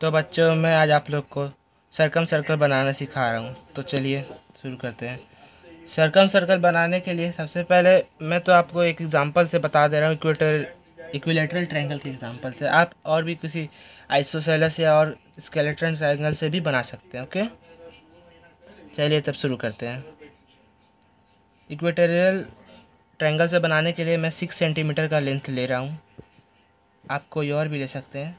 तो बच्चों मैं आज आप लोग को सर्कम सर्कल बनाना सिखा रहा हूँ तो चलिए शुरू करते हैं सर्कम सर्कल बनाने के लिए सबसे पहले मैं तो आपको एक एग्ज़ाम्पल से बता दे रहा हूँ इक्वेटर इक्विलेटरल ट्रायंगल के एग्जांपल से आप और भी किसी आइसोसेलस या और स्केलेटन ट्रायंगल से भी बना सकते हैं ओके चलिए तब शुरू करते हैं इक्वेटोरियल ट्रायंगल से बनाने के लिए मैं सिक्स सेंटीमीटर का लेंथ ले रहा हूँ आप कोई और भी ले सकते हैं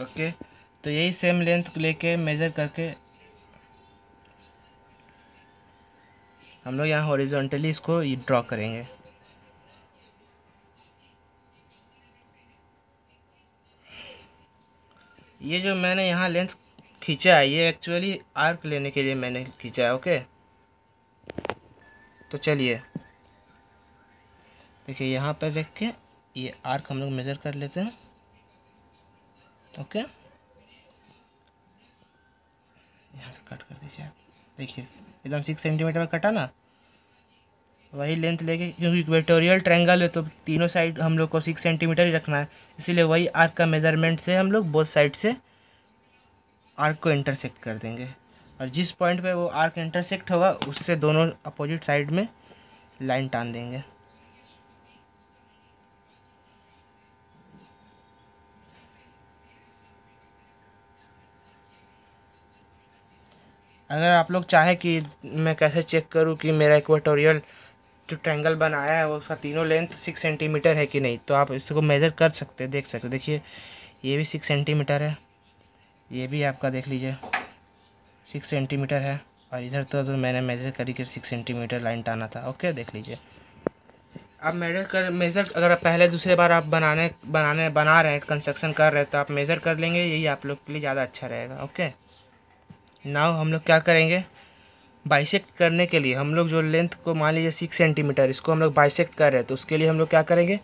ओके तो यही सेम लेंथ लेके मेज़र करके हम लोग यहाँ हॉरिजॉन्टली इसको ड्रॉ करेंगे ये जो मैंने यहाँ लेंथ खींचा है ये एक्चुअली आर्क लेने के लिए मैंने खींचा है ओके तो चलिए देखिए यहाँ पर रख के ये आर्क हम लोग मेज़र कर लेते हैं ओके यहाँ से कट कर दीजिए आप देखिए एकदम सिक्स सेंटीमीटर कटा ना वही लेंथ लेके क्योंकि इक्वेटोरियल ट्रायंगल है तो तीनों साइड हम लोग को सिक्स सेंटीमीटर ही रखना है इसीलिए वही आर्क का मेजरमेंट से हम लोग बोथ साइड से आर्क को इंटरसेक्ट कर देंगे और जिस पॉइंट पे वो आर्क इंटरसेक्ट होगा उससे दोनों अपोजिट साइड में लाइन टान देंगे अगर आप लोग चाहें कि मैं कैसे चेक करूं कि मेरा इक्वेटोरियल जो ट्रैंगल बनाया है उसका तीनों लेंथ सिक्स सेंटीमीटर है कि नहीं तो आप इसको मेज़र कर सकते देख सकते देखिए ये भी सिक्स सेंटीमीटर है ये भी आपका देख लीजिए सिक्स सेंटीमीटर है और इधर तो, तो मैंने मेज़र करी कि सिक्स सेंटीमीटर लाइन टाना था ओके देख लीजिए आप मेजर कर मेज़र अगर आप पहले दूसरे बार आप बनाने बनाने बना रहे हैं कंस्ट्रक्शन कर रहे हैं तो आप मेज़र कर लेंगे यही आप लोग के लिए ज़्यादा अच्छा रहेगा ओके नाव हम लोग क्या करेंगे बाइसेक्ट करने के लिए हम लोग जो लेंथ को मान लीजिए सिक्स सेंटीमीटर इसको हम लोग बाइसेक्ट कर रहे हैं तो उसके लिए हम लोग क्या करेंगे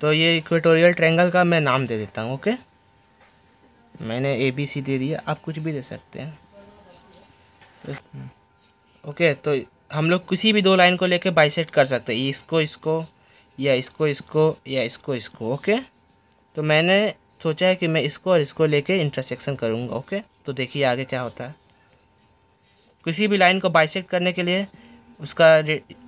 तो ये इक्वेटोरियल ट्रेंगल का मैं नाम दे देता हूँ ओके मैंने ए बी सी दे दिया आप कुछ भी दे सकते हैं तो, ओके तो हम लोग किसी भी दो लाइन को लेके बाइसेक्ट कर सकते हैं इसको इसको या इसको इसको या इसको इसको ओके तो मैंने सोचा है कि मैं इसको और इसको लेके इंटरसेक्शन करूँगा ओके तो देखिए आगे क्या होता है किसी भी लाइन को बाइसेक्ट करने के लिए उसका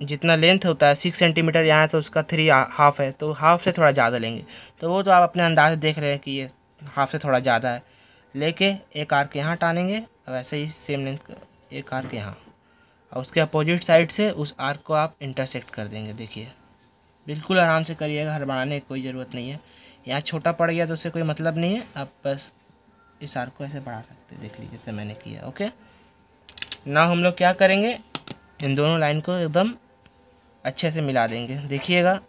जितना लेंथ होता है सिक्स सेंटीमीटर यहाँ है तो उसका थ्री हाफ है तो हाफ से थोड़ा ज़्यादा लेंगे तो वो तो आप अपने अंदाज से देख रहे हैं कि ये हाफ से थोड़ा ज़्यादा है लेके एक आर्क यहाँ टानेंगे और वैसे ही सेम लेंथ एक आर्क यहाँ और उसके अपोजिट साइड से उस आर्क को आप इंटरसेक्ट कर देंगे देखिए बिल्कुल आराम से करिएगा हर बनाने की कोई ज़रूरत नहीं है यहाँ छोटा पड़ गया तो उससे कोई मतलब नहीं है आप बस इस आर को ऐसे बढ़ा सकते हैं देख लीजिए जैसे मैंने किया ओके ना हम लोग क्या करेंगे इन दोनों लाइन को एकदम अच्छे से मिला देंगे देखिएगा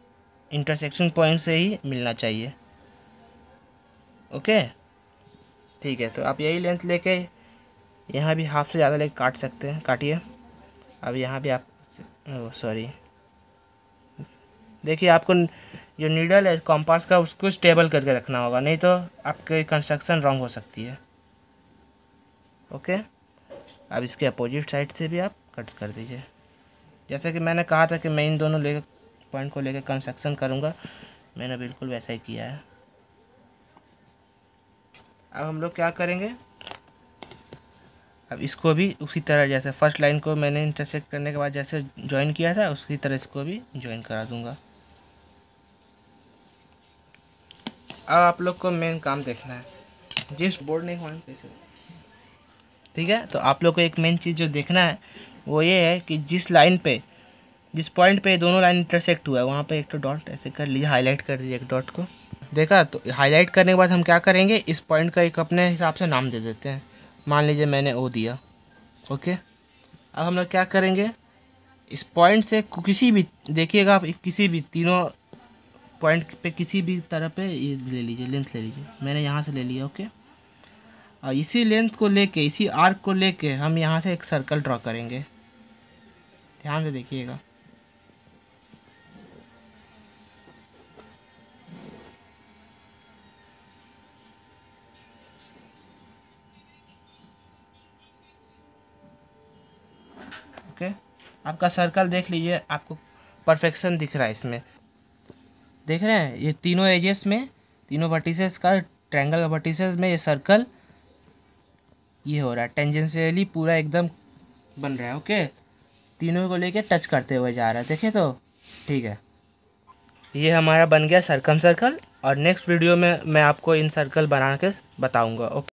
इंटरसेक्शन पॉइंट से ही मिलना चाहिए ओके ठीक है तो आप यही लेंथ लेके यहाँ भी हाफ से ज़्यादा लेके काट सकते हैं काटिए अब यहाँ भी आप सॉरी देखिए आपको जो नीडल है कॉम्पास का उसको स्टेबल करके रखना होगा नहीं तो आपकी कंस्ट्रक्शन रॉन्ग हो सकती है ओके अब इसके अपोजिट साइड से भी आप कट कर दीजिए जैसे कि मैंने कहा था कि मैं इन दोनों ले पॉइंट को लेकर कंस्ट्रक्शन करूँगा मैंने बिल्कुल वैसा ही किया है अब हम लोग क्या करेंगे अब इसको भी उसी तरह जैसे फर्स्ट लाइन को मैंने इंटरसेक्ट करने के बाद जैसे ज्वाइन किया था उसी तरह इसको भी ज्वाइन करा दूंगा अब आप लोग को मेन काम देखना है जिस बोर्ड नहीं होना कैसे ठीक है तो आप लोग को एक मेन चीज़ जो देखना है वो ये है कि जिस लाइन पे जिस पॉइंट पे दोनों लाइन इंटरसेक्ट हुआ है वहाँ पे एक तो डॉट ऐसे कर लीजिए हाईलाइट कर दीजिए एक डॉट को देखा तो हाईलाइट करने के बाद हम क्या करेंगे इस पॉइंट का एक अपने हिसाब से नाम दे देते हैं मान लीजिए मैंने ओ दिया ओके अब हम लोग क्या करेंगे इस पॉइंट से किसी भी देखिएगा आप किसी भी तीनों पॉइंट पे किसी भी तरह पे ये ले लीजिए लेंथ ले लीजिए मैंने यहाँ से ले लिया ओके और इसी लेंथ को लेके इसी आर्क को लेके हम यहाँ से एक सर्कल ड्रॉ करेंगे ध्यान से देखिएगा ओके आपका सर्कल देख लीजिए आपको परफेक्शन दिख रहा है इसमें देख रहे हैं ये तीनों एजेस में तीनों वर्टिसेस का ट्रैंगल का वर्टिसेस में ये सर्कल ये हो रहा है टेंजेंशियली पूरा एकदम बन रहा है ओके तीनों को लेके टच करते हुए जा रहा है देखें तो ठीक है ये हमारा बन गया सर्कम सर्कल और नेक्स्ट वीडियो में मैं आपको इन सर्कल बना के बताऊँगा ओके